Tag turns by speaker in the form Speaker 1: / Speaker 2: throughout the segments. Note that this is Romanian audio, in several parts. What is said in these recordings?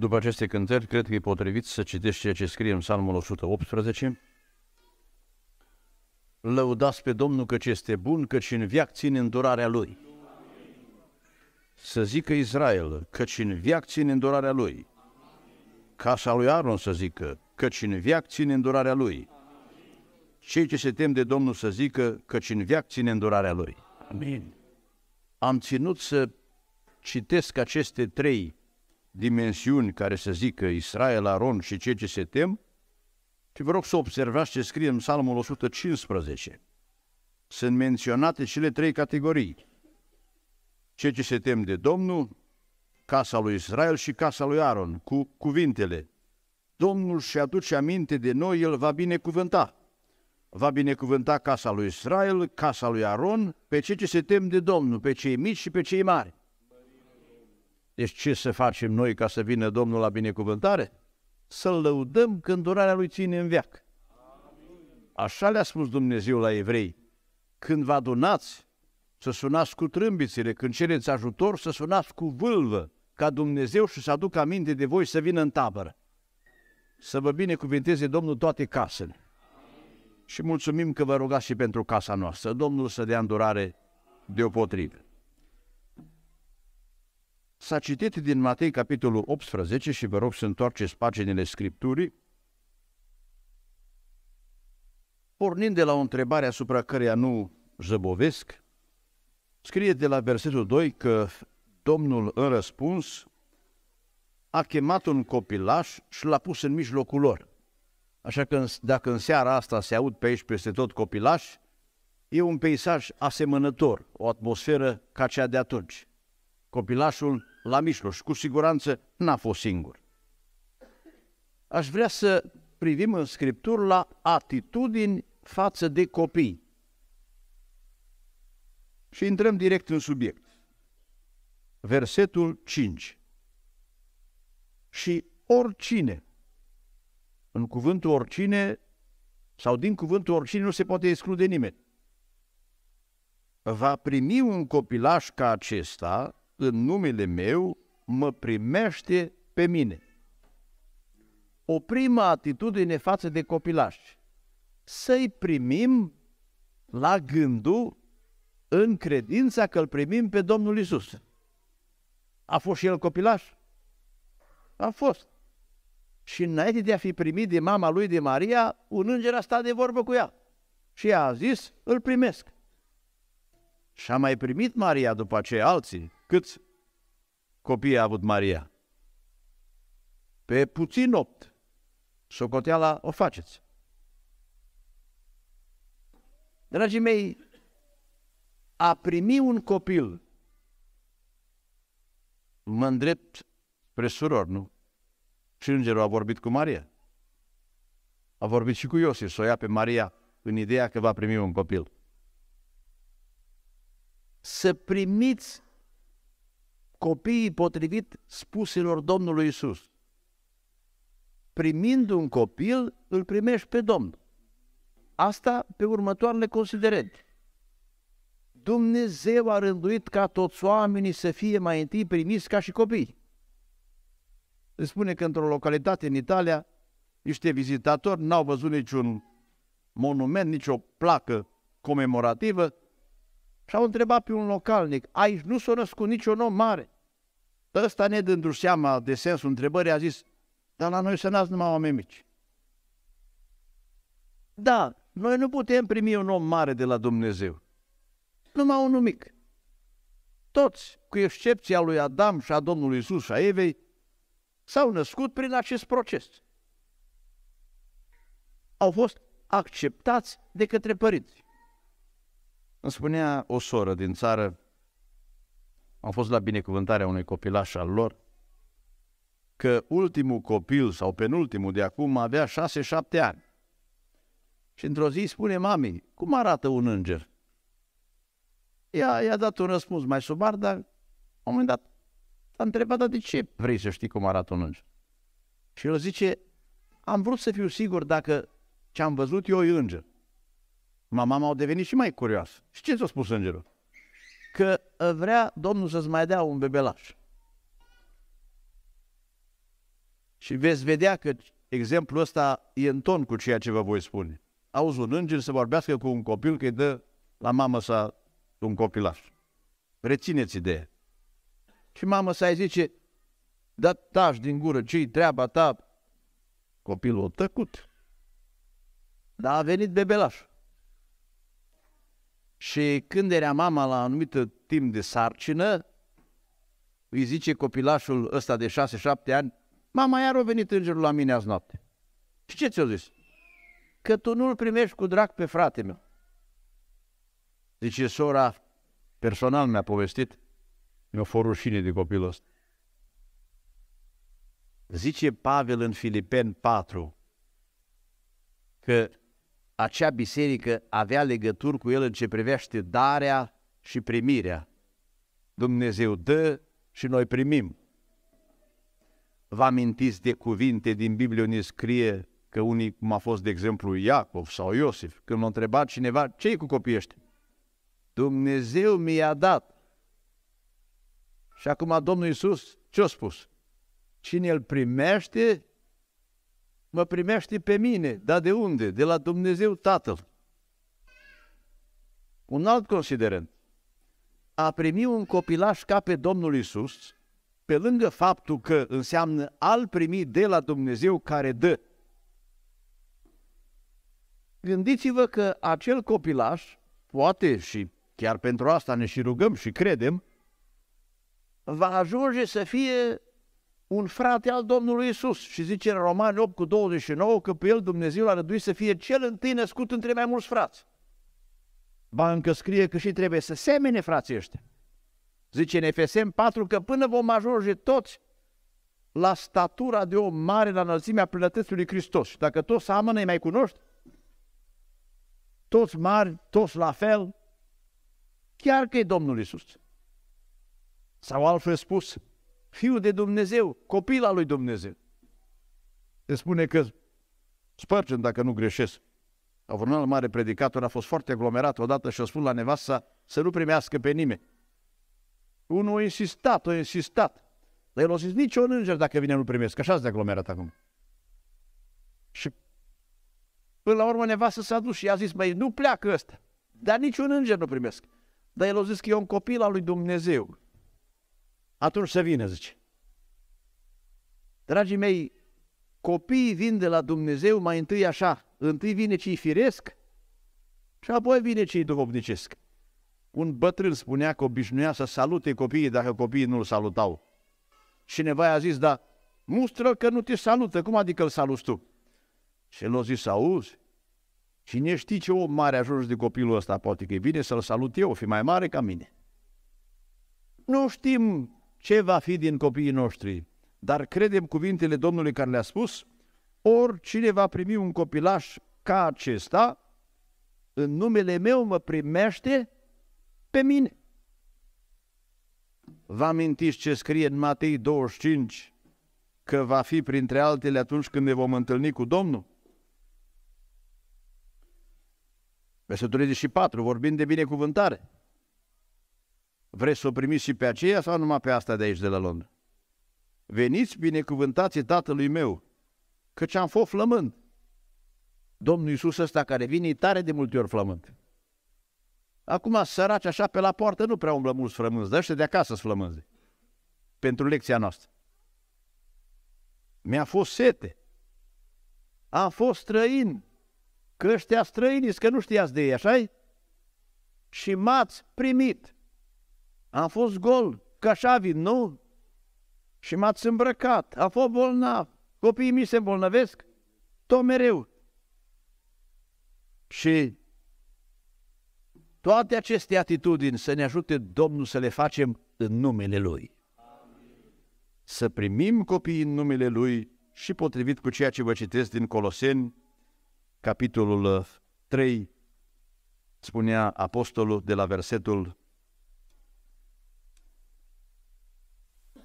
Speaker 1: După aceste cântări, cred că e potrivit să citești ceea ce scrie în Psalmul 118. Lăudați pe Domnul căci este bun, căci în viac ține îndurarea Lui. Să zică Israel, căci în viac ține îndurarea Lui. Casa lui Aron să zică, căci în viac ține îndurarea Lui. Cei ce se tem de Domnul să zică, căci în viac ține îndurarea Lui. Amin. Am ținut să citesc aceste trei dimensiuni care să zică Israel, Aron și cei ce se tem, și vă rog să observați ce scrie în Psalmul 115. Sunt menționate cele trei categorii. Cei ce se tem de Domnul, casa lui Israel și casa lui Aron, cu cuvintele Domnul și aduce aminte de noi, El va binecuvânta. Va binecuvânta casa lui Israel, casa lui Aron, pe cei ce se tem de Domnul, pe cei mici și pe cei mari. Deci ce să facem noi ca să vină Domnul la binecuvântare? Să-L lăudăm când durarea Lui ține în veac. Așa le-a spus Dumnezeu la evrei. Când vă adunați, să sunați cu trâmbițele, când cereți ajutor, să sunați cu vâlvă, ca Dumnezeu și să aducă aminte de voi să vină în tabără. Să vă binecuvinteze Domnul toate casele. Și mulțumim că vă rugați și pentru casa noastră. Domnul să dea îndurare deopotrivă. S-a citit din Matei, capitolul 18, și vă rog să întoarceți paginile Scripturii, pornind de la o întrebare asupra căreia nu zăbovesc, scrie de la versetul 2 că Domnul în răspuns a chemat un copilaș și l-a pus în mijlocul lor. Așa că dacă în seara asta se aud pe aici peste tot copilaș, e un peisaj asemănător, o atmosferă ca cea de atunci. Copilașul la mijloc și cu siguranță n-a fost singur. Aș vrea să privim în Scriptură la atitudini față de copii. Și intrăm direct în subiect. Versetul 5. Și oricine, în cuvântul oricine sau din cuvântul oricine nu se poate exclude nimeni, va primi un copilaș ca acesta în numele meu mă primește pe mine. O primă atitudine față de copilași. Să-i primim la gândul în credința că îl primim pe Domnul Isus. A fost și el copilaș? A fost. Și înainte de a fi primit de mama lui, de Maria, un înger a stat de vorbă cu ea. Și ea a zis, îl primesc. Și a mai primit Maria după aceea alții. Cât copii a avut Maria? Pe puțin opt. Socoteala o faceți. Dragii mei, a primi un copil, mă îndrept spre nu? Și îngerul a vorbit cu Maria. A vorbit și cu Iosif să o ia pe Maria în ideea că va primi un copil. Să primiți copiii potrivit spuselor Domnului Isus. Primind un copil, îl primești pe domn. Asta pe următoarele considerente. Dumnezeu a rânduit ca toți oamenii să fie mai întâi primiți ca și copii. Îți spune că într-o localitate în Italia, niște vizitatori n-au văzut niciun monument, nicio placă comemorativă, și au întrebat pe un localnic, aici nu s-a născut niciun om mare. Ăsta, ne dându seama de sensul întrebării, a zis, dar la noi se nasc numai oameni mici. Da, noi nu putem primi un om mare de la Dumnezeu. Numai unul mic. Toți, cu excepția lui Adam și a Domnului Isus și a Evei, s-au născut prin acest proces. Au fost acceptați de către părinți. Îmi spunea o soră din țară, am fost la binecuvântarea unui copilaș al lor, că ultimul copil sau penultimul de acum avea șase-șapte ani. Și într-o zi spune mami, cum arată un înger? Ea i-a dat un răspuns mai subar, dar la un moment dat a întrebat, dar de ce vrei să știi cum arată un înger? Și el zice, am vrut să fiu sigur dacă ce am văzut eu e înger. Mama au devenit și mai curioasă. Și ce ți-a spus îngerul? Că ă, vrea Domnul să-ți mai dea un bebelaș. Și veți vedea că exemplul ăsta e în ton cu ceea ce vă voi spune. Auzi un înger să vorbească cu un copil că îi dă la mamă sa un copilaș. Rețineți ideea. Și mama sa îi zice, da tași din gură, ce-i treaba ta? Copilul a tăcut. Dar a venit bebelașul. Și când era mama la anumit timp de sarcină, îi zice copilașul ăsta de 6-7 ani, mama, iar a venit îngerul la mine azi noapte. Și ce ți-a zis? Că tu nu-l primești cu drag pe frate meu. Zice sora, personal mi-a povestit, mi-a fost rușine de copilul ăsta. Zice Pavel în Filipen 4 că acea biserică avea legături cu el în ce privește darea și primirea. Dumnezeu dă și noi primim. Vă amintiți de cuvinte din Biblie unde scrie că unii, cum a fost de exemplu Iacov sau Iosif, când l-a întrebat cineva, ce cu copiii ăștia? Dumnezeu mi-a dat. Și acum Domnul Iisus ce-a spus? Cine îl primește, mă primește pe mine. Dar de unde? De la Dumnezeu Tatăl. Un alt considerent. A primi un copilaș ca pe Domnul Isus, pe lângă faptul că înseamnă al primi de la Dumnezeu care dă. Gândiți-vă că acel copilaș, poate și chiar pentru asta ne și rugăm și credem, va ajunge să fie un frate al Domnului Isus și zice în Romani 8 cu 29 că pe el Dumnezeu l-a răduit să fie cel întâi născut între mai mulți frați. Ba încă scrie că și trebuie să semene frații ăștia. Zice în Efesem 4 că până vom ajunge toți la statura de om mare, la înălțimea lui Hristos. Dacă toți amănă, îi mai cunoști? Toți mari, toți la fel, chiar că e Domnul Isus. Sau altfel spus, Fiul de Dumnezeu, copil al lui Dumnezeu. Se spune că spărgem dacă nu greșesc. A vreun alt mare predicator a fost foarte aglomerat odată și a spus la nevasta să nu primească pe nimeni. Unul a insistat, a insistat. Dar el a zis, nici un înger dacă vine nu primesc. Așa de aglomerat acum. Și până la urmă nevastă s-a dus și a zis, mai: nu pleacă ăsta. Dar niciun înger nu primesc. Dar el a zis că e un copil al lui Dumnezeu atunci să vină, zice. Dragii mei, copiii vin de la Dumnezeu mai întâi așa. Întâi vine cei firesc și apoi vine cei duhovnicesc. Un bătrân spunea că obișnuia să salute copiii dacă copiii nu-l salutau. Cineva i-a zis, da, mustră că nu te salută, cum adică îl saluți tu? Și l-a zis, auzi, cine știi ce om mare ajuns de copilul ăsta, poate că e bine să-l salut eu, o fi mai mare ca mine. Nu știm ce va fi din copiii noștri. Dar credem cuvintele Domnului care le-a spus, oricine va primi un copilaș ca acesta, în numele meu mă primește pe mine. Vă amintiți ce scrie în Matei 25, că va fi printre altele atunci când ne vom întâlni cu Domnul? Versetul 34, vorbind de binecuvântare. Vreți să o primiți și pe aceea sau numai pe asta de aici de la Londra? Veniți binecuvântați tatălui meu, căci am fost flământ. Domnul Iisus ăsta care vine e tare de multe ori flământ. Acum săraci așa pe la poartă nu prea umblă mulți flămânzi, dar de acasă flămânzi. Pentru lecția noastră. Mi-a fost sete. Am fost străin. Că ăștia străini, că nu știați de ei, așa -i? Și m-ați primit. Am fost gol, ca vin, nu? Și m-ați îmbrăcat, a fost bolnav, copiii mi se îmbolnăvesc, tot mereu. Și toate aceste atitudini să ne ajute Domnul să le facem în numele Lui. Să primim copiii în numele Lui și potrivit cu ceea ce vă citesc din Coloseni, capitolul 3, spunea apostolul de la versetul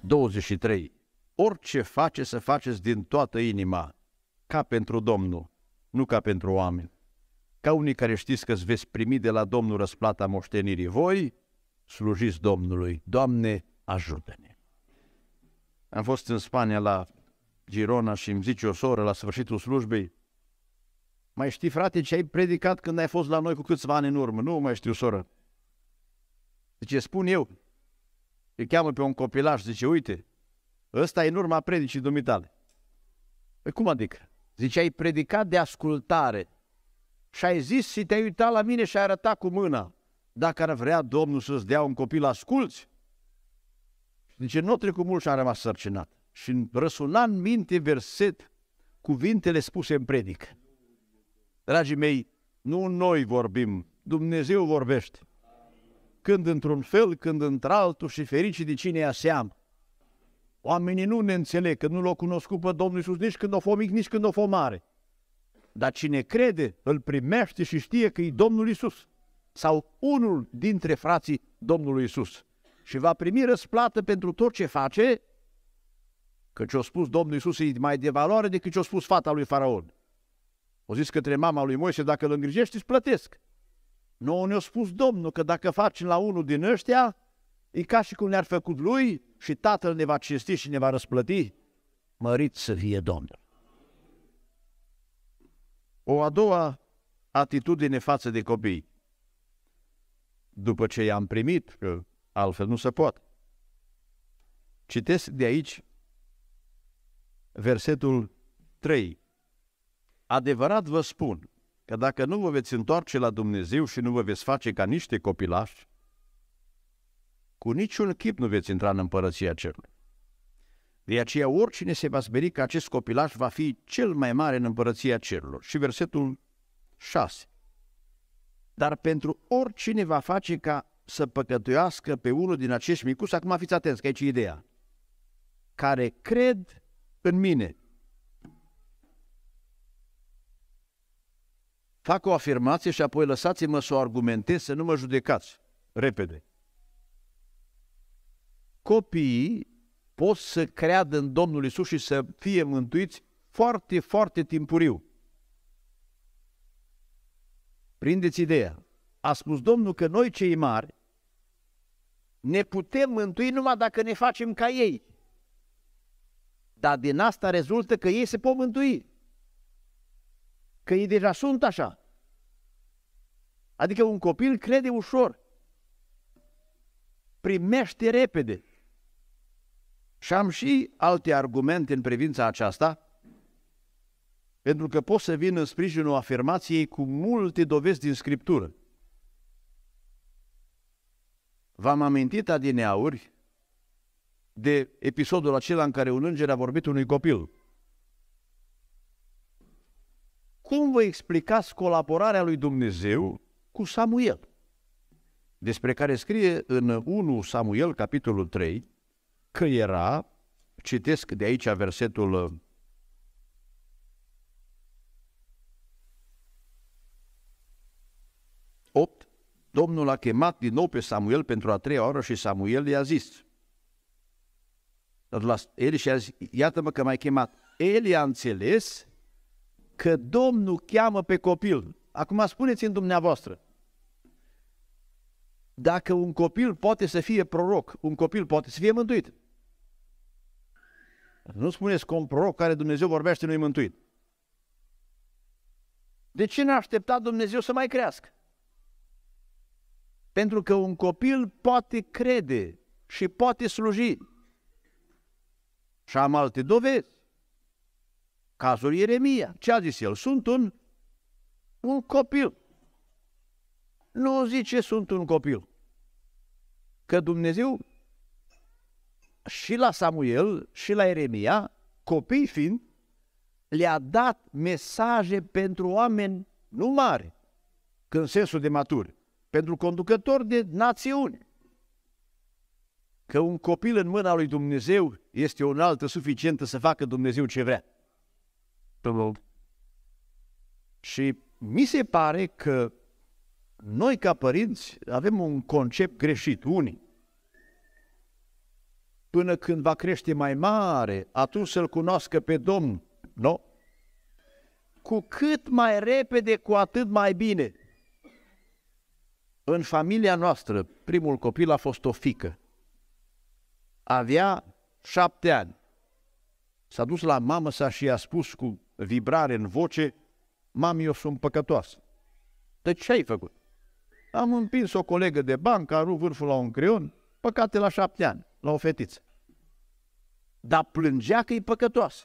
Speaker 1: 23. Orice face să faceți din toată inima, ca pentru Domnul, nu ca pentru oameni. Ca unii care știți că îți veți primi de la Domnul răsplata moștenirii voi, slujiți Domnului. Doamne, ajută-ne! Am fost în Spania la Girona și îmi zice o soră la sfârșitul slujbei, mai știi, frate, ce ai predicat când ai fost la noi cu câțiva ani în urmă? Nu mai știu, soră. Deci spun eu, îi cheamă pe un copilaș, zice, uite, ăsta e în urma predicii dumitale. Păi cum adică? Zice, ai predicat de ascultare și ai zis și te-ai uitat la mine și ai arătat cu mâna. Dacă ar vrea Domnul să-ți dea un copil, asculți. Zice, nu n trecut mult și a rămas sărcinat. Și răsuna în minte verset cuvintele spuse în predic. Dragii mei, nu noi vorbim, Dumnezeu vorbește când într-un fel, când într-altul și ferici de cine ia seamă. Oamenii nu ne înțeleg că nu l-au cunoscut pe Domnul Iisus nici când o fost mic, nici când o fost mare. Dar cine crede, îl primește și știe că e Domnul Iisus sau unul dintre frații Domnului Iisus și va primi răsplată pentru tot ce face, că ce-a spus Domnul Iisus e mai de valoare decât ce-a spus fata lui Faraon. O zis către mama lui Moise, dacă îl îngrijești, îți plătesc. Noi ne-a spus Domnul că dacă facem la unul din ăștia, e ca și cum ne-ar făcut lui și Tatăl ne va cinsti și ne va răsplăti. Mărit să fie Domnul. O a doua atitudine față de copii. După ce i-am primit, că altfel nu se poate. Citesc de aici versetul 3. Adevărat vă spun că dacă nu vă veți întoarce la Dumnezeu și nu vă veți face ca niște copilași, cu niciun chip nu veți intra în împărăția cerului. De aceea oricine se va speri că acest copilaș va fi cel mai mare în împărăția cerurilor. Și versetul 6. Dar pentru oricine va face ca să păcătuiască pe unul din acești micuți, acum fiți atenți că aici e ideea, care cred în mine, Fac o afirmație și apoi lăsați-mă să o argumentez, să nu mă judecați. Repede. Copiii pot să creadă în Domnul Isus și să fie mântuiți foarte, foarte timpuriu. Prindeți ideea. A spus Domnul că noi cei mari ne putem mântui numai dacă ne facem ca ei. Dar din asta rezultă că ei se pot mântui. Că ei deja sunt așa. Adică un copil crede ușor, primește repede. Și am și alte argumente în privința aceasta, pentru că pot să vin în sprijinul afirmației cu multe dovezi din Scriptură. V-am amintit adineauri de episodul acela în care un înger a vorbit unui copil – cum vă explicați colaborarea lui Dumnezeu cu Samuel? Despre care scrie în 1 Samuel, capitolul 3, că era, citesc de aici versetul 8. Domnul a chemat din nou pe Samuel pentru a treia oară și Samuel i-a zis. El și-a zis, iată-mă că m-ai chemat. El i-a înțeles că Domnul cheamă pe copil. Acum spuneți-mi dumneavoastră, dacă un copil poate să fie proroc, un copil poate să fie mântuit. Nu spuneți că un proroc care Dumnezeu vorbește nu e mântuit. De ce n-a așteptat Dumnezeu să mai crească? Pentru că un copil poate crede și poate sluji. Și am alte dovezi. Cazul Ieremia. Ce a zis el? Sunt un, un copil. Nu zice sunt un copil. Că Dumnezeu și la Samuel și la Ieremia, copii fiind, le-a dat mesaje pentru oameni nu mari, că în sensul de maturi, pentru conducători de națiuni. Că un copil în mâna lui Dumnezeu este o altă suficientă să facă Dumnezeu ce vrea. Tău. Și mi se pare că noi ca părinți avem un concept greșit, unii. Până când va crește mai mare, atunci să-L cunoască pe Domn, Nu? Cu cât mai repede, cu atât mai bine. În familia noastră, primul copil a fost o fică. Avea șapte ani. S-a dus la mamă sa și i-a spus cu vibrare în voce, mami, eu sunt păcătoasă. De ce ai făcut? Am împins o colegă de bancă, a rupt vârful la un creon, păcate la șapte ani, la o fetiță. Dar plângea că e păcătoasă.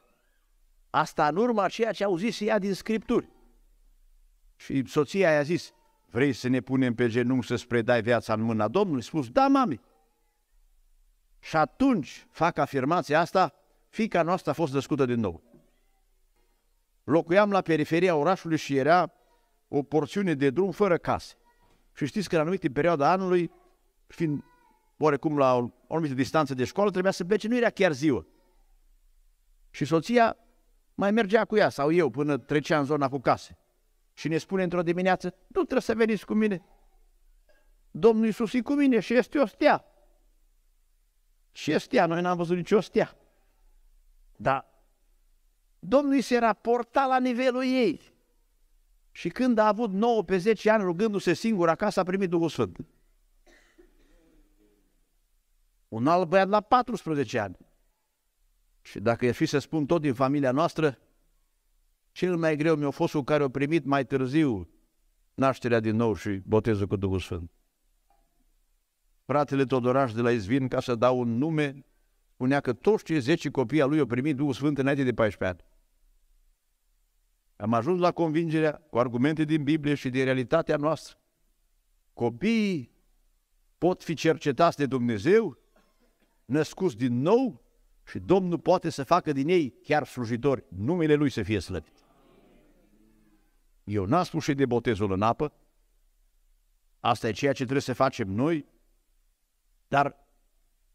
Speaker 1: Asta în urma ceea ce auzise ea din Scripturi. Și soția i-a zis, vrei să ne punem pe genunchi să-ți predai viața în mâna Domnului? Spus, da, mami. Și atunci fac afirmația asta, fica noastră a fost născută din nou locuiam la periferia orașului și era o porțiune de drum fără case. Și știți că la anumite perioada anului, fiind oarecum la o anumită distanță de școală, trebuia să plece, nu era chiar ziua. Și soția mai mergea cu ea sau eu până trecea în zona cu case. Și ne spune într-o dimineață, nu trebuie să veniți cu mine. Domnul Iisus e cu mine și este o stea. Și este stea, noi n-am văzut nicio stea. Dar Domnul îi se raporta la nivelul ei. Și când a avut 9 pe 10 ani rugându-se singur acasă, a primit Duhul Sfânt. Un alt băiat la 14 ani. Și dacă e fi să spun tot din familia noastră, cel mai greu mi-a fost cu care a primit mai târziu nașterea din nou și botezul cu Duhul Sfânt. Fratele Todoraș de la Izvin, ca să dau un nume, spunea că toți cei 10 copii al lui au primit Duhul Sfânt înainte de 14 ani. Am ajuns la convingerea cu argumente din Biblie și din realitatea noastră. Copiii pot fi cercetați de Dumnezeu, născuți din nou și Domnul poate să facă din ei chiar slujitori, numele Lui să fie slăbit. Eu n-am spus și de botezul în apă, asta e ceea ce trebuie să facem noi, dar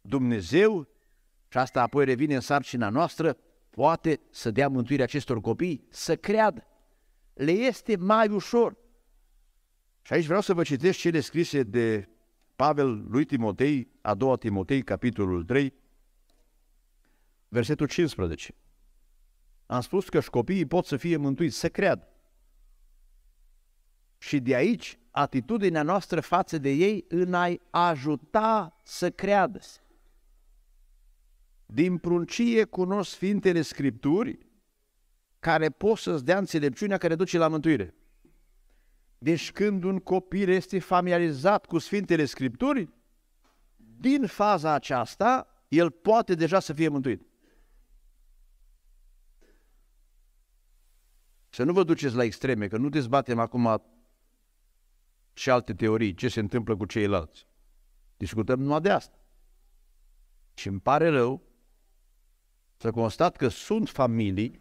Speaker 1: Dumnezeu, și asta apoi revine în sarcina noastră, poate să dea mântuirea acestor copii, să creadă. Le este mai ușor. Și aici vreau să vă citesc cele scrise de Pavel lui Timotei, a doua Timotei, capitolul 3, versetul 15. Am spus că și copiii pot să fie mântuiți, să creadă. Și de aici, atitudinea noastră față de ei în a-i ajuta să creadă. -se. Din pruncie cunosc Sfintele Scripturi care pot să-ți dea înțelepciunea care duce la mântuire. Deci când un copil este familiarizat cu Sfintele Scripturi, din faza aceasta, el poate deja să fie mântuit. Să nu vă duceți la extreme, că nu dezbatem acum și alte teorii, ce se întâmplă cu ceilalți. Discutăm numai de asta. Și îmi pare rău să constat că sunt familii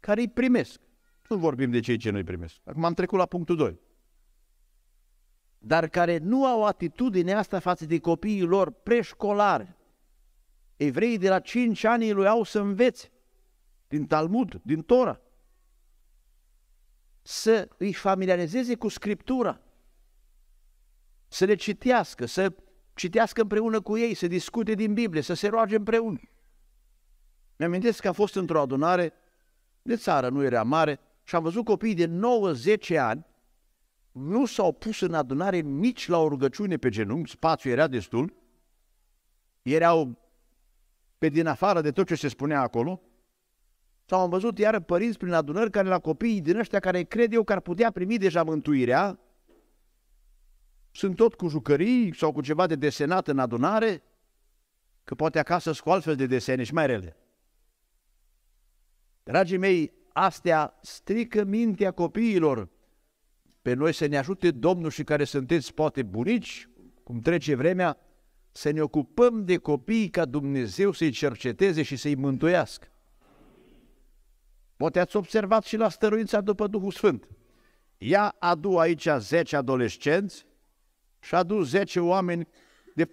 Speaker 1: care îi primesc. Nu vorbim de cei ce nu îi primesc. Acum am trecut la punctul 2. Dar care nu au atitudinea asta față de copiii lor preșcolari. Evreii de la 5 ani lui au să învețe din Talmud, din Tora. Să îi familiarizeze cu Scriptura. Să le citească, să citească împreună cu ei, să discute din Biblie, să se roage împreună. Mi-amintesc că am fost într-o adunare de țară, nu era mare, și am văzut copiii de 9-10 ani nu s-au pus în adunare nici la o rugăciune pe genunchi, spațiul era destul, erau pe din afară de tot ce se spunea acolo, sau am văzut iară părinți prin adunări care la copiii din ăștia care cred eu că ar putea primi deja mântuirea, sunt tot cu jucării sau cu ceva de desenat în adunare, că poate acasă sunt cu altfel de desene și mai rele. Dragii mei, astea strică mintea copiilor. Pe noi să ne ajute Domnul și care sunteți poate bunici, cum trece vremea, să ne ocupăm de copii ca Dumnezeu să-i cerceteze și să-i mântuiască. Poate ați observat și la stăruința după Duhul Sfânt. Ea adu aici 10 adolescenți și adu 10 oameni de 40-50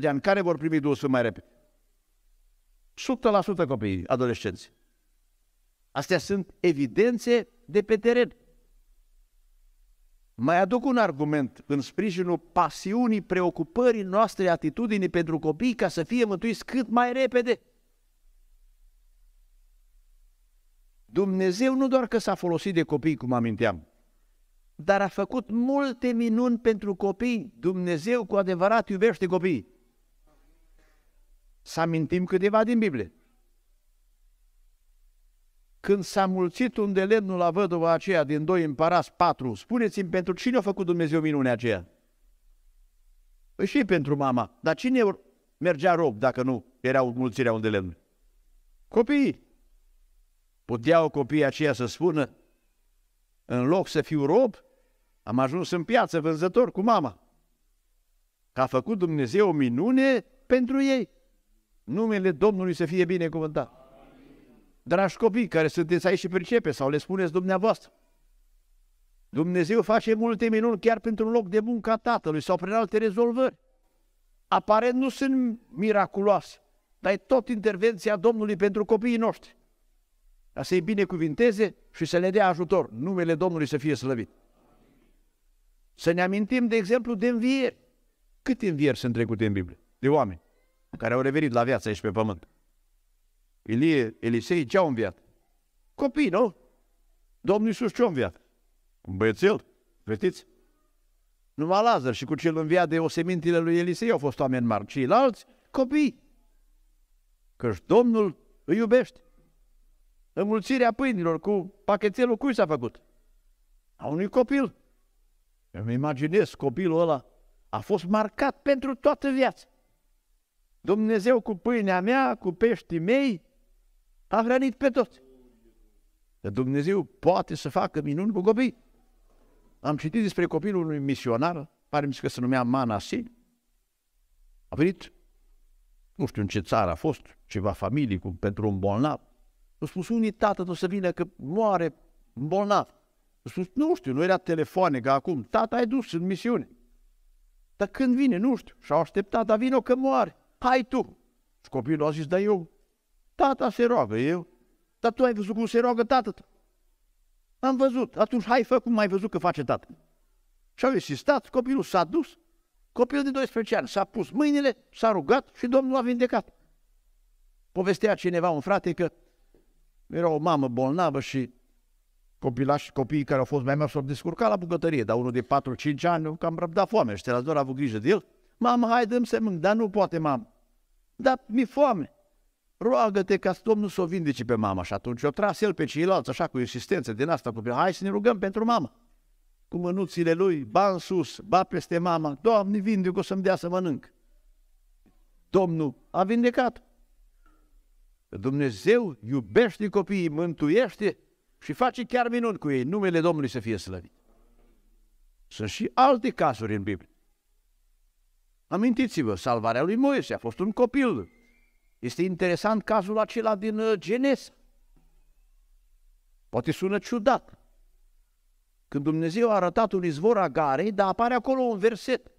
Speaker 1: de ani care vor primi Duhul Sfânt mai repede. 100% copiii, adolescenți. Astea sunt evidențe de pe teren. Mai aduc un argument în sprijinul pasiunii, preocupării noastre, atitudinii pentru copii ca să fie mântuiți cât mai repede. Dumnezeu nu doar că s-a folosit de copii, cum aminteam, dar a făcut multe minuni pentru copii. Dumnezeu cu adevărat iubește copii. Să amintim câteva din Biblie când s-a mulțit un de lemnul la văduva aceea din doi împărați patru, spuneți-mi pentru cine a făcut Dumnezeu minunea aceea? Păi și pentru mama, dar cine mergea rob dacă nu era mulțirea un de lemn? Copiii. Puteau copiii aceia să spună, în loc să fiu rob, am ajuns în piață vânzător cu mama. Că a făcut Dumnezeu o minune pentru ei. Numele Domnului să fie binecuvântat dragi copii care sunteți aici și percepe sau le spuneți dumneavoastră, Dumnezeu face multe minuni chiar pentru un loc de muncă a tatălui sau prin alte rezolvări. Aparent nu sunt miraculoase, dar e tot intervenția Domnului pentru copiii noștri. Dar să-i binecuvinteze și să le dea ajutor. Numele Domnului să fie slăvit. Să ne amintim, de exemplu, de învieri. Câte învieri sunt trecute în Biblie? De oameni care au revenit la viața aici pe pământ. Elie Elisei, ce-au înviat? Copii, nu? Domnul Iisus ce-a înviat? Un băiețel, vestiți? Numai Lazar și cu cel înviat de osemintile lui Elisei au fost oameni mari, ceilalți copii. Căci Domnul îi iubește. Înmulțirea pâinilor cu pachetelul cui s-a făcut? A unui copil. Eu îmi imaginez copilul ăla a fost marcat pentru toată viața. Dumnezeu cu pâinea mea, cu peștii mei, a hrănit pe toți. Că Dumnezeu poate să facă minuni cu copii. Am citit despre copilul unui misionar, pare mi că se numea Manasi. A venit, nu știu în ce țară a fost, ceva familie cu, pentru un bolnav. A spus, unii tată o să vină că moare un bolnav. A spus, nu știu, nu era telefoane ca acum. Tata ai dus în misiune. Dar când vine, nu știu. Și-au așteptat, dar vină că moare. Hai tu. Și copilul a zis, da eu Tata se roagă eu, dar tu ai văzut cum se roagă tatăl Am văzut, atunci hai fă cum ai văzut că face tată. Și au insistat, copilul s-a dus, copilul de 12 ani s-a pus mâinile, s-a rugat și Domnul a vindecat. Povestea cineva, un frate, că era o mamă bolnavă și copilași, copiii care au fost mai mari s-au descurcat la bucătărie, dar unul de 4-5 ani cam răbdat foame și te doar a avut grijă de el. Mamă, hai, dăm mânc, dar nu poate, mamă. Dar mi e foame roagă-te ca Domnul să o vindece pe mama. Și atunci o tras el pe ceilalți, așa cu insistență din asta, copil. hai să ne rugăm pentru mama. Cu mânuțile lui, ba în sus, ba peste mama, Doamne, vinde o să-mi dea să mănânc. Domnul a vindecat. Dumnezeu iubește copiii, mântuiește și face chiar minuni cu ei. Numele Domnului să fie slăvit. Sunt și alte cazuri în Biblie. Amintiți-vă, salvarea lui Moise a fost un copil este interesant cazul acela din uh, Genesa. Poate sună ciudat. Când Dumnezeu a arătat un izvor a garei, dar apare acolo un verset.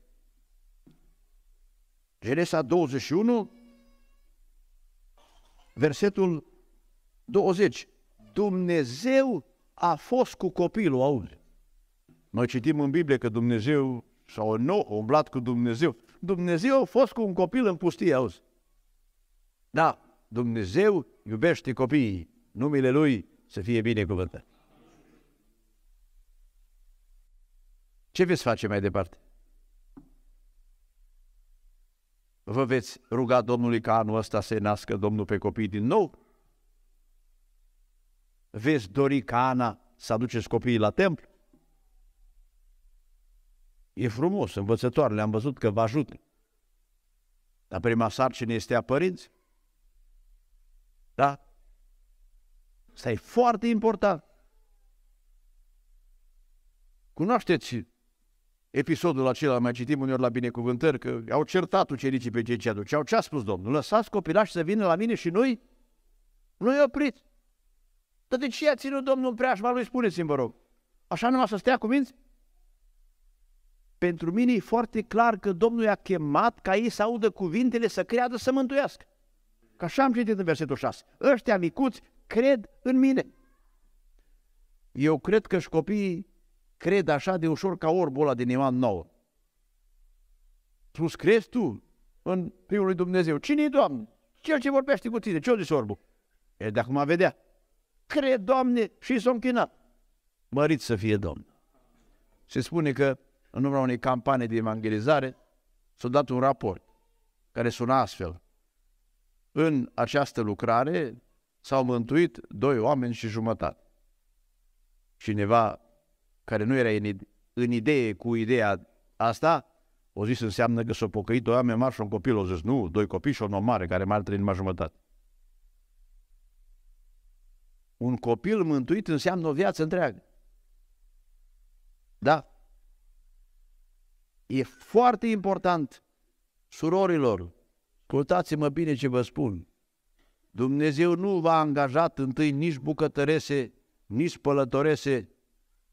Speaker 1: Genesa 21, versetul 20. Dumnezeu a fost cu copilul, auzi. Noi citim în Biblie că Dumnezeu, sau nu, umblat cu Dumnezeu. Dumnezeu a fost cu un copil în pustie, auzi. Da, Dumnezeu iubește copiii. Numele Lui să fie binecuvântat. Ce veți face mai departe? Vă veți ruga Domnului ca anul ăsta să nască Domnul pe copii din nou? Veți dori ca Ana să aduceți copiii la templu? E frumos, le am văzut că vă ajută. Dar prima sarcină este a părinților. Da? Asta e foarte important. Cunoașteți episodul acela, mai citim uneori la binecuvântări, că au certat ucenicii pe cei ce aduceau. Ce a spus Domnul? Lăsați copilași să vină la mine și noi nu-i opriți. Dar de ce a ținut Domnul preajma lui? Spuneți-mi, vă rog. Așa numai să stea cu minți? Pentru mine e foarte clar că Domnul i-a chemat ca ei să audă cuvintele, să creadă, să mântuiască. Că așa am citit în versetul 6. Ăștia micuți cred în mine. Eu cred că și copiii cred așa de ușor ca orbul ăla din Ioan 9. Plus crezi tu în Fiul lui Dumnezeu. Cine i Doamne? Cel ce vorbește cu tine. Ce-o zis orbul? E de acum vedea. Cred, Doamne, și s o închinat. Mărit să fie Domn. Se spune că în urma unei campanii de evangelizare s-a dat un raport care suna astfel. În această lucrare s-au mântuit doi oameni și jumătate. Cineva care nu era în, idee cu ideea asta, o zis înseamnă că s-au pocăit doi oameni mari și un copil. O zis, nu, doi copii și un om mare care mai trăi numai jumătate. Un copil mântuit înseamnă o viață întreagă. Da? E foarte important, surorilor, Ascultați-mă bine ce vă spun. Dumnezeu nu v-a angajat întâi nici bucătărese, nici spălătorese,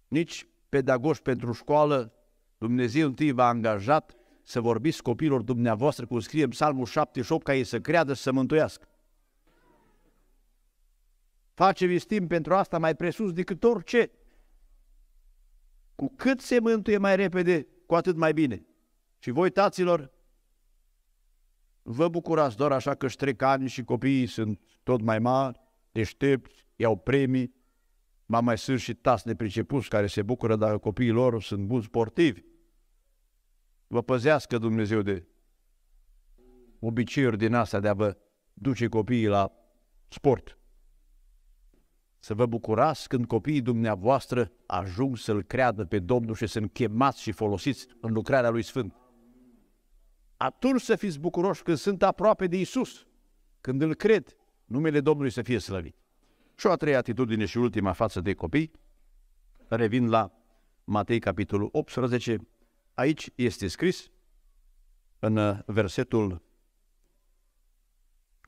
Speaker 1: nici pedagogi pentru școală. Dumnezeu întâi v-a angajat să vorbiți copilor dumneavoastră, cum scrie în Psalmul 78, ca ei să creadă și să mântuiască. Faceți timp pentru asta mai presus decât orice. Cu cât se mântuie mai repede, cu atât mai bine. Și voi, taților, vă bucurați doar așa că trec ani și copiii sunt tot mai mari, deștepți, iau premii, mai mai sunt și tați nepricepuți care se bucură dacă copiii lor sunt buni sportivi. Vă păzească Dumnezeu de obiceiuri din asta de a vă duce copiii la sport. Să vă bucurați când copiii dumneavoastră ajung să-L creadă pe Domnul și sunt chemați și folosiți în lucrarea Lui Sfânt. Atunci să fiți bucuroși când sunt aproape de Isus, când îl cred, numele Domnului să fie slăvit. Și o a treia atitudine și ultima față de copii, revin la Matei capitolul 18, aici este scris în uh, versetul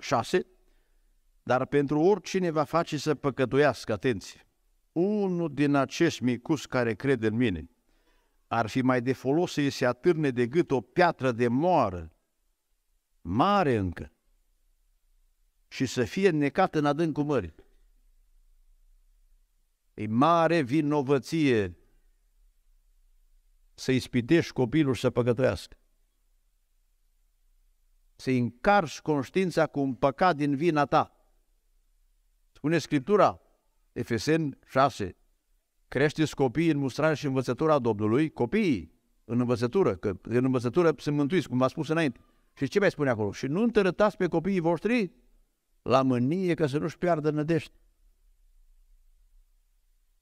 Speaker 1: 6, dar pentru oricine va face să păcătuiască, atenție, unul din acești micuți care crede în mine, ar fi mai de folos să se atârne de gât o piatră de moară, mare încă, și să fie necat în adâncul mării. E mare vinovăție să ispitești copilul să păcătuiască. Să-i încarci conștiința cu un păcat din vina ta. Spune Scriptura, Efesen 6, creșteți copii, în mustrare și învățătura Domnului, copiii în învățătură, că în învățătură se mântuiți, cum v-am spus înainte. Și ce mai spune acolo? Și nu întărătați pe copiii voștri la mânie că să nu-și piardă nădejde.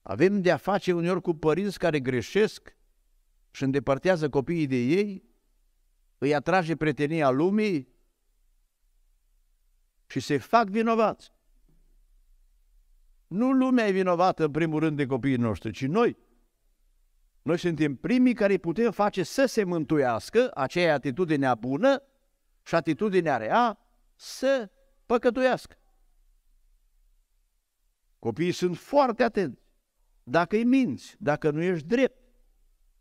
Speaker 1: Avem de-a face uneori cu părinți care greșesc și îndepărtează copiii de ei, îi atrage prietenia lumii și se fac vinovați. Nu lumea e vinovată în primul rând de copiii noștri, ci noi. Noi suntem primii care putem face să se mântuiască aceea atitudinea bună și atitudinea rea să păcătuiască. Copiii sunt foarte atenți. Dacă îi minți, dacă nu ești drept,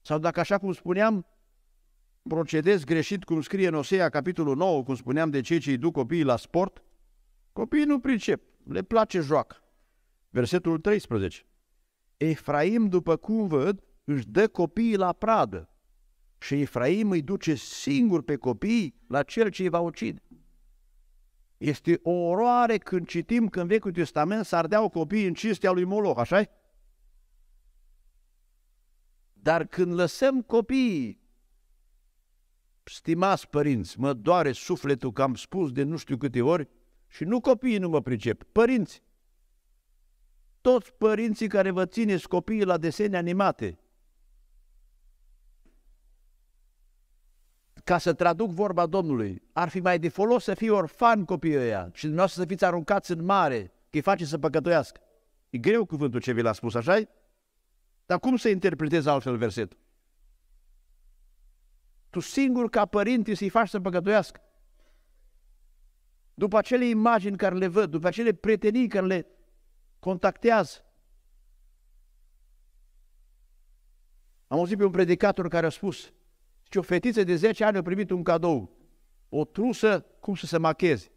Speaker 1: sau dacă, așa cum spuneam, procedezi greșit, cum scrie în Osea, capitolul 9, cum spuneam, de cei ce îi duc copiii la sport, copiii nu pricep, le place joacă. Versetul 13. Efraim, după cum văd, își dă copiii la pradă și Efraim îi duce singur pe copii la cel ce îi va ucide. Este o oroare când citim că în Vechiul Testament s-ardeau copiii în cinstea lui Moloch, așa -i? Dar când lăsăm copiii, stimați părinți, mă doare sufletul că am spus de nu știu câte ori și nu copiii nu mă pricep, părinți, toți părinții care vă țineți copiii la desene animate. Ca să traduc vorba Domnului, ar fi mai de folos să fii orfan copiii ăia și dumneavoastră să fiți aruncați în mare, că îi face să păcătoiască. E greu cuvântul ce vi l-a spus, așa -i? Dar cum să interpretez altfel versetul? Tu singur ca părinte să-i faci să păcătoiască. După acele imagini care le văd, după acele pretenii care le, Contactează. Am auzit pe un predicator care a spus, „Și o fetiță de 10 ani a primit un cadou, o trusă, cum să se macheze.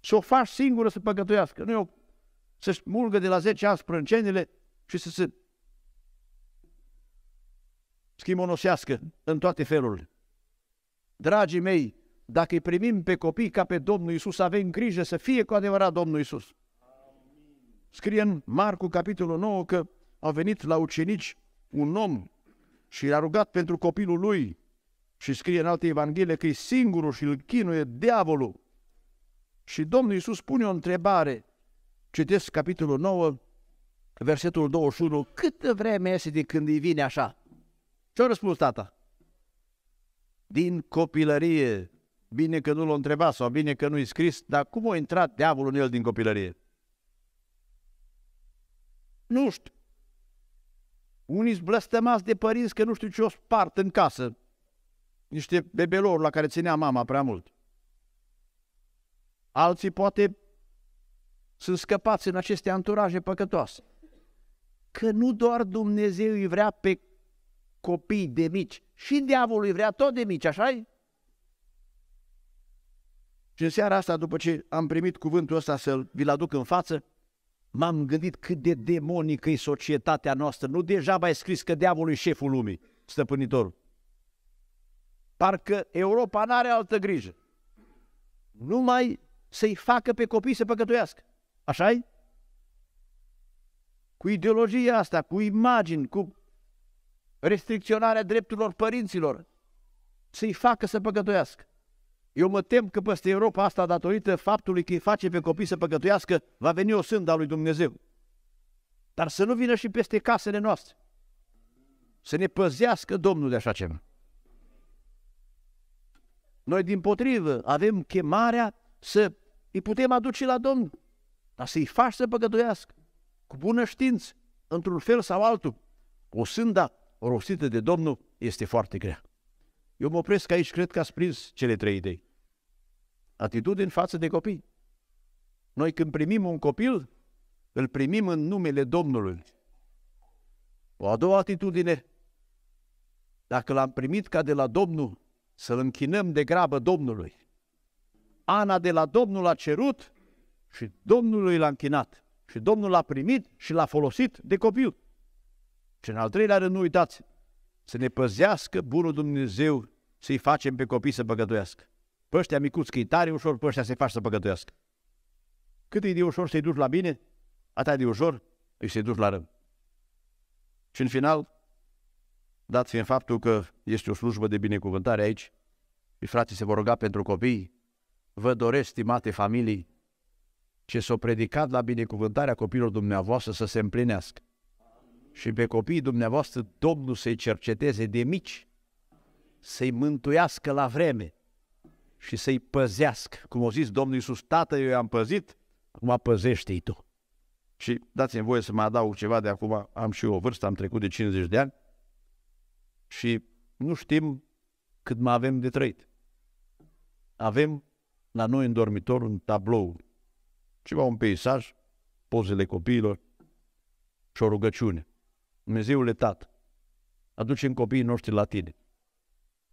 Speaker 1: Să o faci singură să păcătuiască. Nu eu să-și mulgă de la 10 ani sprâncenile și să se schimonosească în toate felurile. Dragii mei, dacă îi primim pe copii ca pe Domnul Isus, avem grijă să fie cu adevărat Domnul Isus. Scrie în Marcu, capitolul 9, că a venit la ucenici un om și l-a rugat pentru copilul lui și scrie în alte evanghelie că e singurul și îl chinuie diavolul. Și Domnul Iisus pune o întrebare. Citesc capitolul 9, versetul 21. Câtă vreme este de când îi vine așa? Ce-a răspuns tata? Din copilărie. Bine că nu l-a întrebat sau bine că nu i scris, dar cum a intrat diavolul în el din copilărie? Nu știu. Unii blestemați de părinți că nu știu ce o spart în casă. Niște bebelori la care ținea mama prea mult. Alții poate sunt scăpați în aceste anturaje păcătoase. Că nu doar Dumnezeu îi vrea pe copii de mici, și diavolul îi vrea tot de mici, așa -i? Și în seara asta, după ce am primit cuvântul ăsta să-l vi-l aduc în față, M-am gândit cât de demonică e societatea noastră. Nu deja mai scris că diavolul e șeful lumii, stăpânitorul. Parcă Europa nu are altă grijă. Numai să-i facă pe copii să păcătuiască. așa -i? Cu ideologia asta, cu imagini, cu restricționarea drepturilor părinților, să-i facă să păcătuiască. Eu mă tem că peste Europa asta, datorită faptului că îi face pe copii să păcătuiască, va veni o sânda lui Dumnezeu. Dar să nu vină și peste casele noastre. Să ne păzească Domnul de așa ceva. Noi, din potrivă, avem chemarea să îi putem aduce la Domnul, dar să-i faci să păcătuiască, cu bună știință, într-un fel sau altul. O sânda rostită de Domnul este foarte grea. Eu mă opresc aici, cred că ați prins cele trei idei atitudini față de copii. Noi când primim un copil, îl primim în numele Domnului. O a doua atitudine, dacă l-am primit ca de la Domnul, să-l închinăm de grabă Domnului. Ana de la Domnul a cerut și Domnului l-a închinat. Și Domnul l-a primit și l-a folosit de copil. Și în al treilea rând, nu uitați, să ne păzească bunul Dumnezeu să-i facem pe copii să păcătuiască. Pe ăștia micuți că tare ușor, pe ăștia se faci să păcătuiască. Cât e de ușor să-i duci la bine, atât de ușor îi să-i duci la rău. Și în final, dat fiind faptul că este o slujbă de binecuvântare aici, și frații se vor ruga pentru copii, vă doresc, stimate familii, ce s-o predicat la binecuvântarea copilor dumneavoastră să se împlinească. Și pe copiii dumneavoastră Domnul să-i cerceteze de mici, să-i mântuiască la vreme, și să-i păzească. Cum a zis Domnul Iisus, Tată, eu i-am păzit, acum păzește-i tu. Și dați-mi voie să mă adaug ceva de acum, am și eu o vârstă, am trecut de 50 de ani și nu știm cât mai avem de trăit. Avem la noi în dormitor un tablou, ceva un peisaj, pozele copiilor și o rugăciune. Dumnezeule Tată, aducem copiii noștri la tine.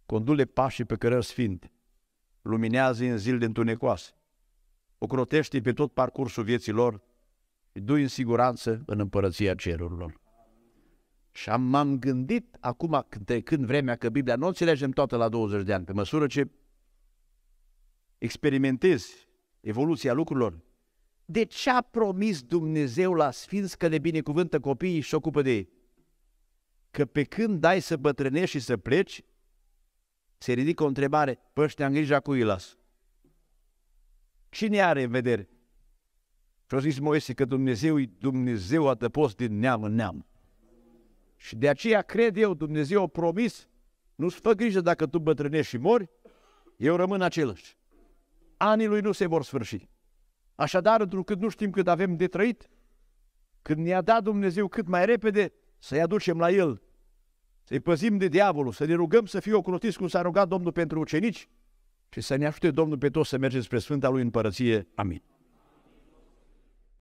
Speaker 1: Condule pașii pe cărări sfinte luminează în zilele întunecoase. O crotește pe tot parcursul vieții lor, îi du în siguranță în împărăția cerurilor. Și am, m-am gândit acum de când vremea că Biblia nu înțelegem toată la 20 de ani, pe măsură ce experimentezi evoluția lucrurilor, de ce a promis Dumnezeu la Sfinț că le binecuvântă copiii și ocupă de ei? Că pe când dai să bătrânești și să pleci, se ridică o întrebare, păi ăștia grijă cui las? Cine are în vedere? Și-a zis Moise că Dumnezeu e Dumnezeu adăpost din neam în neam. Și de aceea cred eu, Dumnezeu a promis, nu-ți fă grijă dacă tu bătrânești și mori, eu rămân același. Anii lui nu se vor sfârși. Așadar, întrucât nu știm cât avem de trăit, când ne-a dat Dumnezeu cât mai repede, să-i aducem la El să-i păzim de diavolul, să ne rugăm să fie ocrotiți cum s-a rugat Domnul pentru ucenici și să ne ajute Domnul pe toți să mergem spre Sfânta Lui Împărăție. Amin.